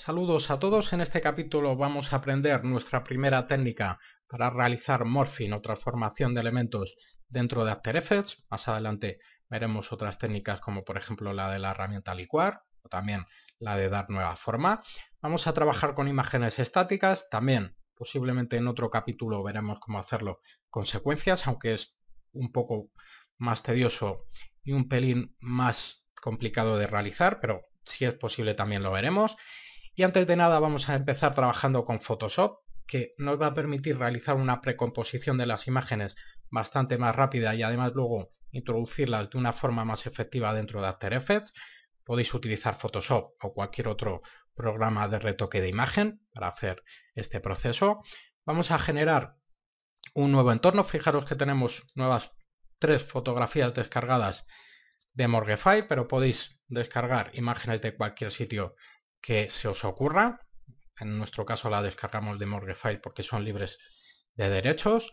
Saludos a todos, en este capítulo vamos a aprender nuestra primera técnica para realizar morphing o transformación de elementos dentro de After Effects. Más adelante veremos otras técnicas como por ejemplo la de la herramienta licuar o también la de dar nueva forma. Vamos a trabajar con imágenes estáticas, también posiblemente en otro capítulo veremos cómo hacerlo con secuencias, aunque es un poco más tedioso y un pelín más complicado de realizar, pero si es posible también lo veremos. Y antes de nada vamos a empezar trabajando con Photoshop, que nos va a permitir realizar una precomposición de las imágenes bastante más rápida y además luego introducirlas de una forma más efectiva dentro de After Effects. Podéis utilizar Photoshop o cualquier otro programa de retoque de imagen para hacer este proceso. Vamos a generar un nuevo entorno. Fijaros que tenemos nuevas tres fotografías descargadas de Morguefile, pero podéis descargar imágenes de cualquier sitio que se os ocurra. En nuestro caso la descargamos de file porque son libres de derechos.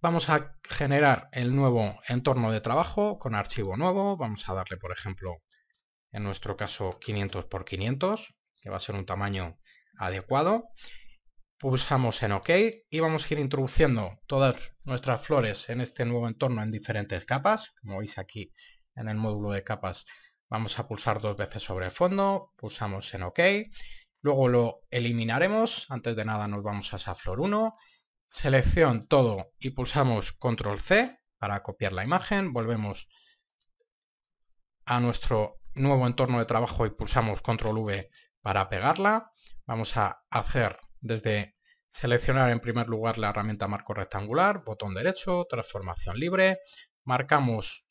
Vamos a generar el nuevo entorno de trabajo con archivo nuevo. Vamos a darle, por ejemplo, en nuestro caso 500 por 500, que va a ser un tamaño adecuado. Pulsamos en OK y vamos a ir introduciendo todas nuestras flores en este nuevo entorno en diferentes capas. Como veis aquí en el módulo de capas Vamos a pulsar dos veces sobre el fondo, pulsamos en OK, luego lo eliminaremos, antes de nada nos vamos a Saflor 1, selección todo y pulsamos Control C para copiar la imagen, volvemos a nuestro nuevo entorno de trabajo y pulsamos Control V para pegarla. Vamos a hacer desde seleccionar en primer lugar la herramienta marco rectangular, botón derecho, transformación libre, marcamos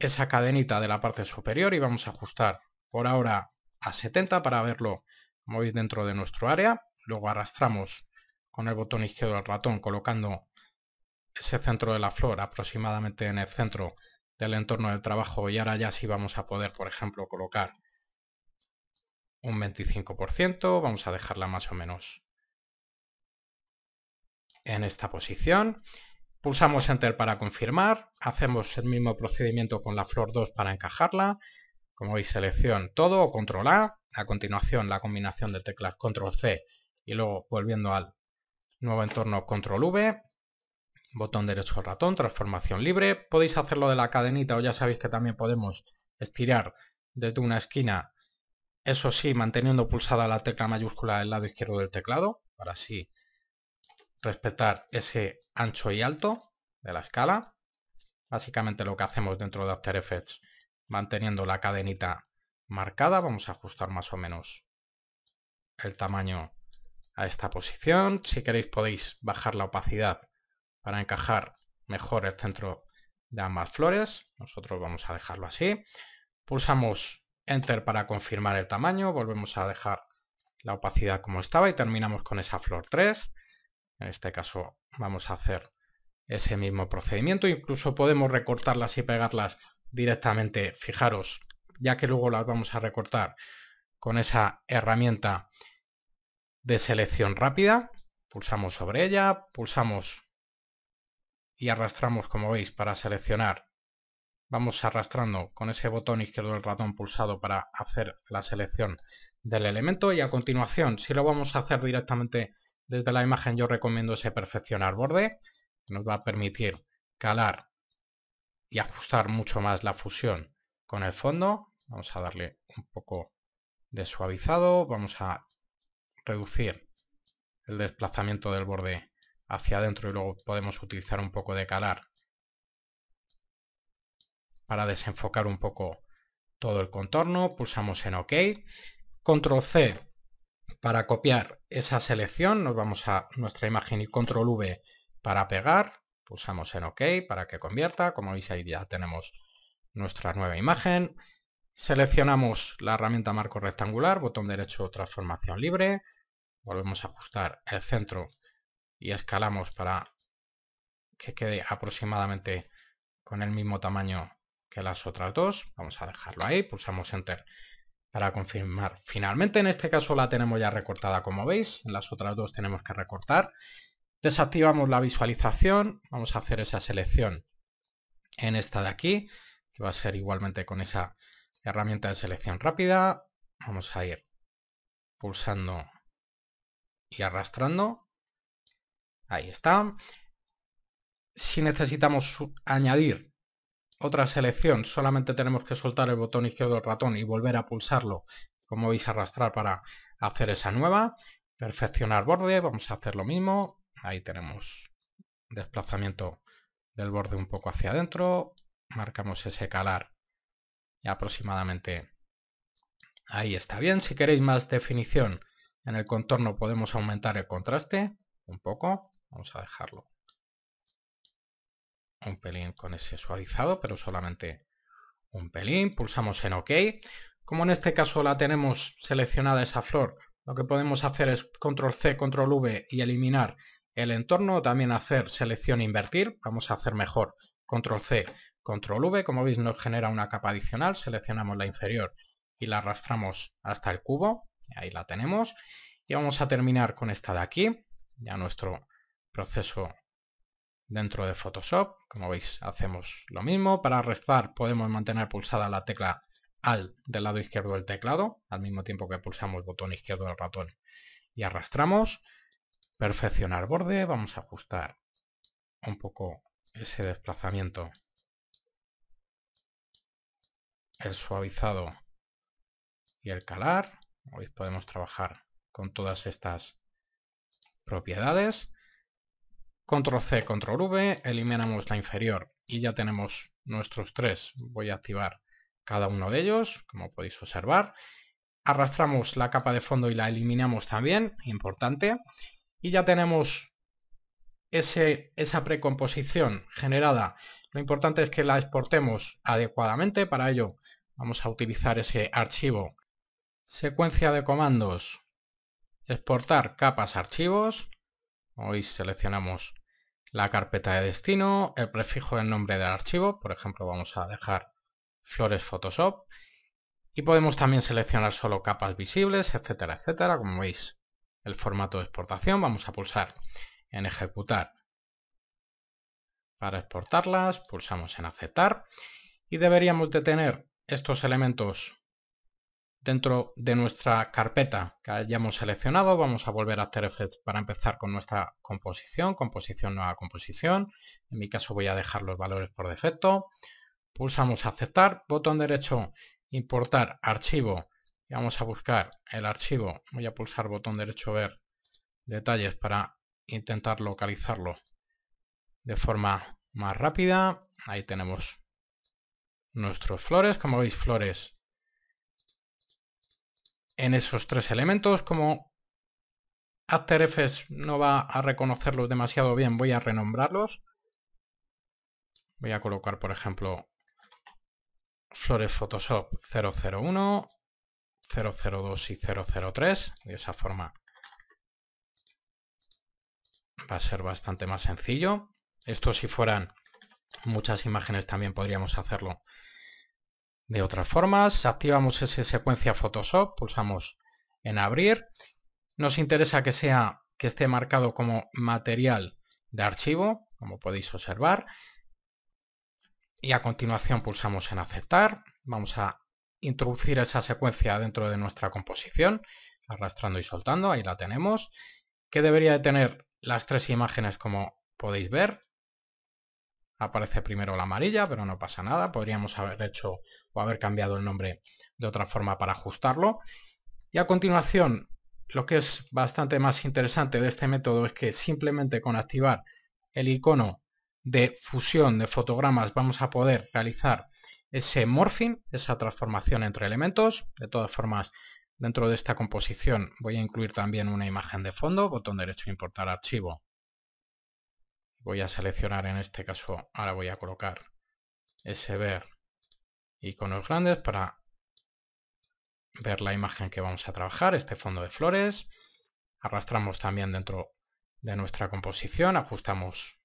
esa cadenita de la parte superior y vamos a ajustar por ahora a 70 para verlo como dentro de nuestro área. Luego arrastramos con el botón izquierdo del ratón colocando ese centro de la flor aproximadamente en el centro del entorno del trabajo y ahora ya sí vamos a poder, por ejemplo, colocar un 25%, vamos a dejarla más o menos en esta posición Pulsamos Enter para confirmar, hacemos el mismo procedimiento con la flor 2 para encajarla, como veis selección todo o control A, a continuación la combinación de teclas control C y luego volviendo al nuevo entorno control V, botón derecho ratón, transformación libre, podéis hacerlo de la cadenita o ya sabéis que también podemos estirar desde una esquina, eso sí manteniendo pulsada la tecla mayúscula del lado izquierdo del teclado, para así respetar ese ancho y alto de la escala. Básicamente lo que hacemos dentro de After Effects, manteniendo la cadenita marcada, vamos a ajustar más o menos el tamaño a esta posición. Si queréis podéis bajar la opacidad para encajar mejor el centro de ambas flores. Nosotros vamos a dejarlo así. Pulsamos Enter para confirmar el tamaño, volvemos a dejar la opacidad como estaba y terminamos con esa flor 3. En este caso vamos a hacer ese mismo procedimiento. Incluso podemos recortarlas y pegarlas directamente. Fijaros, ya que luego las vamos a recortar con esa herramienta de selección rápida. Pulsamos sobre ella, pulsamos y arrastramos, como veis, para seleccionar. Vamos arrastrando con ese botón izquierdo del ratón pulsado para hacer la selección del elemento y a continuación, si lo vamos a hacer directamente desde la imagen yo recomiendo ese perfeccionar borde, nos va a permitir calar y ajustar mucho más la fusión con el fondo. Vamos a darle un poco de suavizado, vamos a reducir el desplazamiento del borde hacia adentro y luego podemos utilizar un poco de calar para desenfocar un poco todo el contorno, pulsamos en OK, control C para copiar esa selección nos vamos a nuestra imagen y control V para pegar. Pulsamos en OK para que convierta. Como veis ahí ya tenemos nuestra nueva imagen. Seleccionamos la herramienta marco rectangular, botón derecho transformación libre. Volvemos a ajustar el centro y escalamos para que quede aproximadamente con el mismo tamaño que las otras dos. Vamos a dejarlo ahí, pulsamos Enter para confirmar. Finalmente en este caso la tenemos ya recortada como veis, en las otras dos tenemos que recortar. Desactivamos la visualización, vamos a hacer esa selección en esta de aquí, que va a ser igualmente con esa herramienta de selección rápida. Vamos a ir pulsando y arrastrando. Ahí está. Si necesitamos añadir otra selección, solamente tenemos que soltar el botón izquierdo del ratón y volver a pulsarlo, como veis arrastrar para hacer esa nueva, perfeccionar borde, vamos a hacer lo mismo, ahí tenemos desplazamiento del borde un poco hacia adentro, marcamos ese calar y aproximadamente ahí está bien, si queréis más definición en el contorno podemos aumentar el contraste un poco, vamos a dejarlo un pelín con ese suavizado, pero solamente un pelín. Pulsamos en OK. Como en este caso la tenemos seleccionada esa flor, lo que podemos hacer es control C, control V y eliminar el entorno. También hacer selección e invertir. Vamos a hacer mejor control C, control V. Como veis nos genera una capa adicional. Seleccionamos la inferior y la arrastramos hasta el cubo. Ahí la tenemos. Y vamos a terminar con esta de aquí. Ya nuestro proceso dentro de Photoshop. Como veis, hacemos lo mismo. Para arrastrar podemos mantener pulsada la tecla ALT del lado izquierdo del teclado, al mismo tiempo que pulsamos el botón izquierdo del ratón y arrastramos. Perfeccionar borde, vamos a ajustar un poco ese desplazamiento. El suavizado y el calar. veis, podemos trabajar con todas estas propiedades. Control C, Control V, eliminamos la inferior y ya tenemos nuestros tres. Voy a activar cada uno de ellos, como podéis observar. Arrastramos la capa de fondo y la eliminamos también, importante. Y ya tenemos ese, esa precomposición generada. Lo importante es que la exportemos adecuadamente, para ello vamos a utilizar ese archivo. Secuencia de comandos, exportar capas archivos, hoy seleccionamos la carpeta de destino, el prefijo del nombre del archivo, por ejemplo vamos a dejar flores Photoshop y podemos también seleccionar solo capas visibles, etcétera, etcétera, como veis el formato de exportación, vamos a pulsar en ejecutar para exportarlas, pulsamos en aceptar y deberíamos de tener estos elementos dentro de nuestra carpeta que hayamos seleccionado, vamos a volver a After Effects para empezar con nuestra composición, composición, nueva composición. En mi caso voy a dejar los valores por defecto. Pulsamos aceptar, botón derecho, importar archivo. Y vamos a buscar el archivo. Voy a pulsar botón derecho, ver detalles para intentar localizarlo de forma más rápida. Ahí tenemos nuestros flores. Como veis, flores en esos tres elementos. Como After Effects no va a reconocerlos demasiado bien, voy a renombrarlos. Voy a colocar, por ejemplo, flores Photoshop 001, 002 y 003. De esa forma va a ser bastante más sencillo. Esto si fueran muchas imágenes también podríamos hacerlo de otras formas. Activamos esa secuencia Photoshop, pulsamos en abrir. Nos interesa que sea que esté marcado como material de archivo, como podéis observar. Y a continuación pulsamos en aceptar. Vamos a introducir esa secuencia dentro de nuestra composición, arrastrando y soltando, ahí la tenemos, que debería de tener las tres imágenes como podéis ver, aparece primero la amarilla, pero no pasa nada. Podríamos haber hecho o haber cambiado el nombre de otra forma para ajustarlo. Y a continuación, lo que es bastante más interesante de este método es que simplemente con activar el icono de fusión de fotogramas vamos a poder realizar ese morphing, esa transformación entre elementos. De todas formas, dentro de esta composición voy a incluir también una imagen de fondo, botón derecho importar archivo voy a seleccionar en este caso, ahora voy a colocar ese ver iconos grandes para ver la imagen que vamos a trabajar, este fondo de flores. Arrastramos también dentro de nuestra composición, ajustamos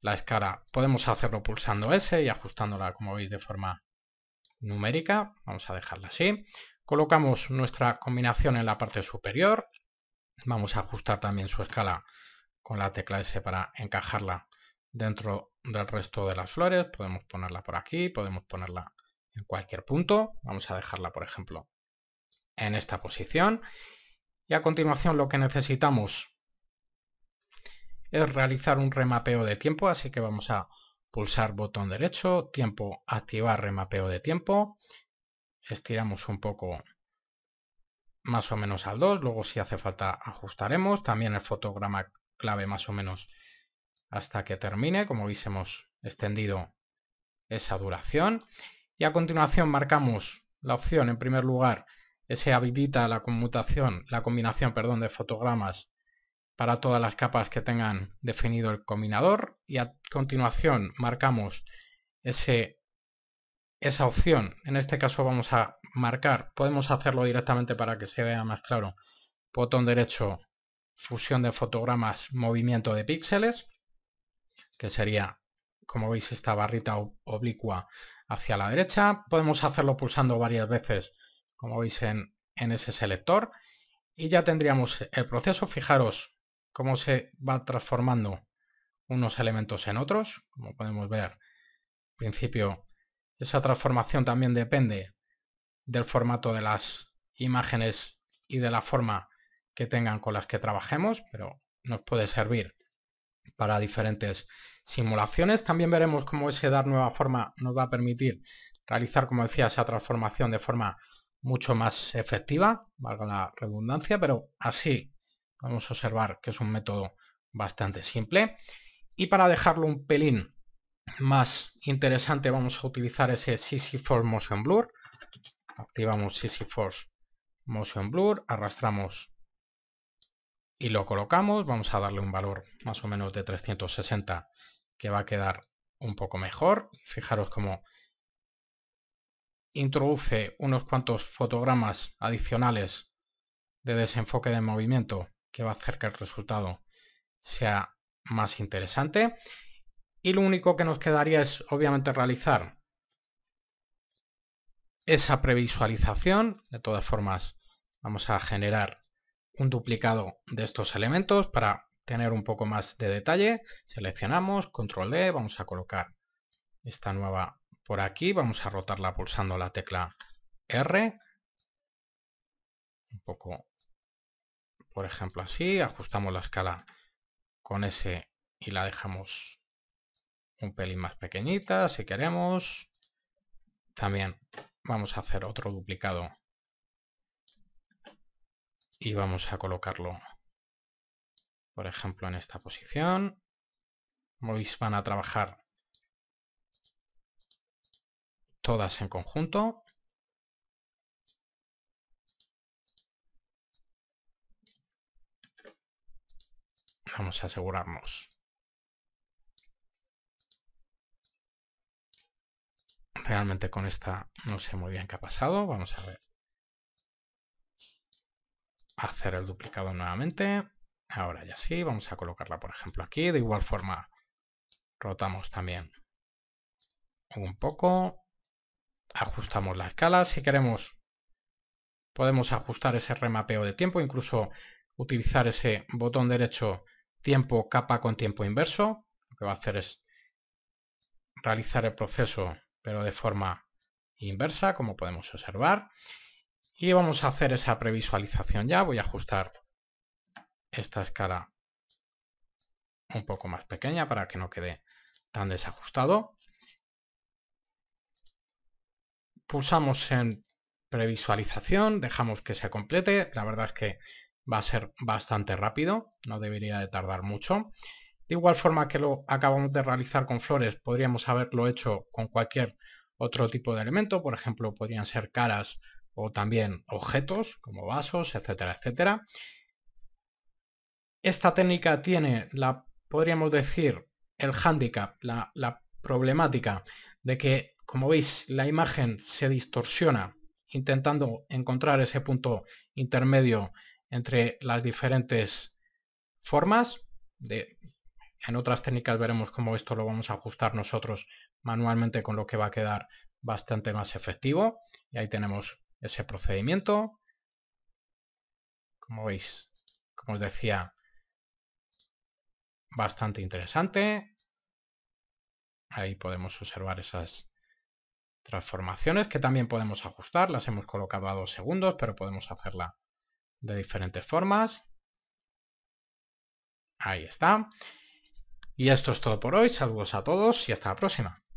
la escala. Podemos hacerlo pulsando S y ajustándola, como veis, de forma numérica. Vamos a dejarla así. Colocamos nuestra combinación en la parte superior. Vamos a ajustar también su escala con la tecla S para encajarla dentro del resto de las flores. Podemos ponerla por aquí, podemos ponerla en cualquier punto. Vamos a dejarla, por ejemplo, en esta posición. Y a continuación lo que necesitamos es realizar un remapeo de tiempo, así que vamos a pulsar botón derecho, tiempo, activar remapeo de tiempo. Estiramos un poco más o menos al 2, luego si hace falta ajustaremos. También el fotograma clave más o menos hasta que termine. Como veis extendido esa duración. Y a continuación marcamos la opción, en primer lugar, se habilita la conmutación, la combinación, perdón, de fotogramas para todas las capas que tengan definido el combinador y a continuación marcamos ese, esa opción. En este caso vamos a marcar, podemos hacerlo directamente para que se vea más claro, botón derecho fusión de fotogramas, movimiento de píxeles, que sería, como veis, esta barrita oblicua hacia la derecha. Podemos hacerlo pulsando varias veces, como veis, en, ese selector. Y ya tendríamos el proceso. Fijaros cómo se va transformando unos elementos en otros. Como podemos ver, al principio, esa transformación también depende del formato de las imágenes y de la forma que tengan con las que trabajemos, pero nos puede servir para diferentes simulaciones. También veremos cómo ese dar nueva forma nos va a permitir realizar, como decía, esa transformación de forma mucho más efectiva, valga la redundancia, pero así vamos a observar que es un método bastante simple. Y para dejarlo un pelín más interesante vamos a utilizar ese cc Force Motion Blur. Activamos cc Force Motion Blur, arrastramos y lo colocamos. Vamos a darle un valor más o menos de 360 que va a quedar un poco mejor. Fijaros cómo introduce unos cuantos fotogramas adicionales de desenfoque de movimiento que va a hacer que el resultado sea más interesante. Y lo único que nos quedaría es obviamente realizar esa previsualización. De todas formas, vamos a generar un duplicado de estos elementos para tener un poco más de detalle. Seleccionamos, control D, vamos a colocar esta nueva por aquí, vamos a rotarla pulsando la tecla R, un poco, por ejemplo así, ajustamos la escala con S y la dejamos un pelín más pequeñita si queremos. También vamos a hacer otro duplicado y vamos a colocarlo, por ejemplo, en esta posición. Movis van a trabajar todas en conjunto. Vamos a asegurarnos. Realmente con esta no sé muy bien qué ha pasado. Vamos a ver hacer el duplicado nuevamente. Ahora ya sí, vamos a colocarla por ejemplo aquí. De igual forma rotamos también un poco. Ajustamos la escala. Si queremos podemos ajustar ese remapeo de tiempo, incluso utilizar ese botón derecho tiempo capa con tiempo inverso. Lo que va a hacer es realizar el proceso pero de forma inversa como podemos observar. Y vamos a hacer esa previsualización ya. Voy a ajustar esta escala un poco más pequeña para que no quede tan desajustado. Pulsamos en previsualización, dejamos que se complete. La verdad es que va a ser bastante rápido, no debería de tardar mucho. De igual forma que lo acabamos de realizar con flores, podríamos haberlo hecho con cualquier otro tipo de elemento. Por ejemplo, podrían ser caras o también objetos como vasos, etcétera, etcétera. Esta técnica tiene la, podríamos decir, el handicap, la, la problemática de que, como veis, la imagen se distorsiona intentando encontrar ese punto intermedio entre las diferentes formas. De, en otras técnicas veremos cómo esto lo vamos a ajustar nosotros manualmente con lo que va a quedar bastante más efectivo. Y ahí tenemos ese procedimiento. Como veis, como os decía, bastante interesante. Ahí podemos observar esas transformaciones que también podemos ajustar. Las hemos colocado a dos segundos, pero podemos hacerla de diferentes formas. Ahí está. Y esto es todo por hoy. Saludos a todos y hasta la próxima.